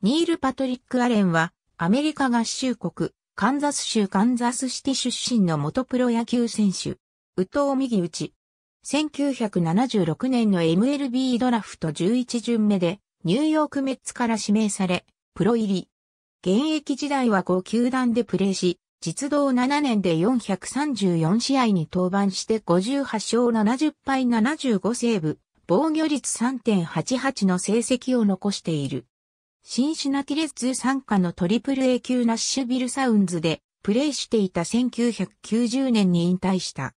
ニール・パトリック・アレンは、アメリカ合衆国、カンザス州カンザスシティ出身の元プロ野球選手、宇藤右打ち。1976年の MLB ドラフト11巡目で、ニューヨークメッツから指名され、プロ入り。現役時代は5球団でプレーし、実動7年で434試合に登板して58勝70敗75セーブ、防御率3.88の成績を残している。シンシナティレッズ参加のトリプル A 級ナッシュビルサウンズでプレーしていた1990年に引退した。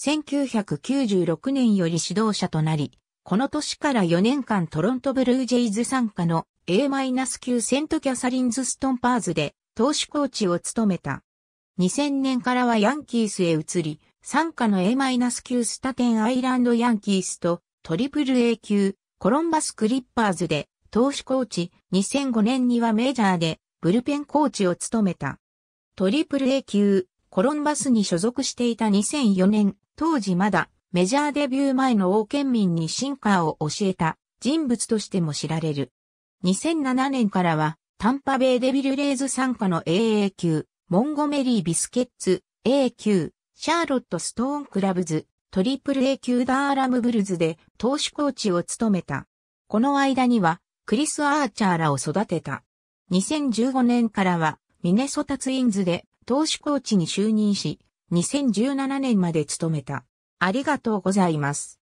1996年より指導者となり、この年から4年間トロントブルージェイズ参加の A- 9セントキャサリンズストンパーズで投手コーチを務めた。2000年からはヤンキースへ移り、参加の A- 9スタテンアイランドヤンキースとトリプル A 級コロンバスクリッパーズで投手コーチ、2005年にはメジャーでブルペンコーチを務めた。トリプル A 級、コロンバスに所属していた2004年、当時まだメジャーデビュー前の王県民にシンカーを教えた人物としても知られる。2007年からはタンパベイデビルレーズ参加の AA 級、モンゴメリー・ビスケッツ、A 級、シャーロット・ストーン・クラブズ、トリプル A 級ダーラム・ブルズで投手コーチを務めた。この間にはクリス・アーチャーらを育てた。2015年からはミネソタツインズで投手コーチに就任し、2017年まで務めた。ありがとうございます。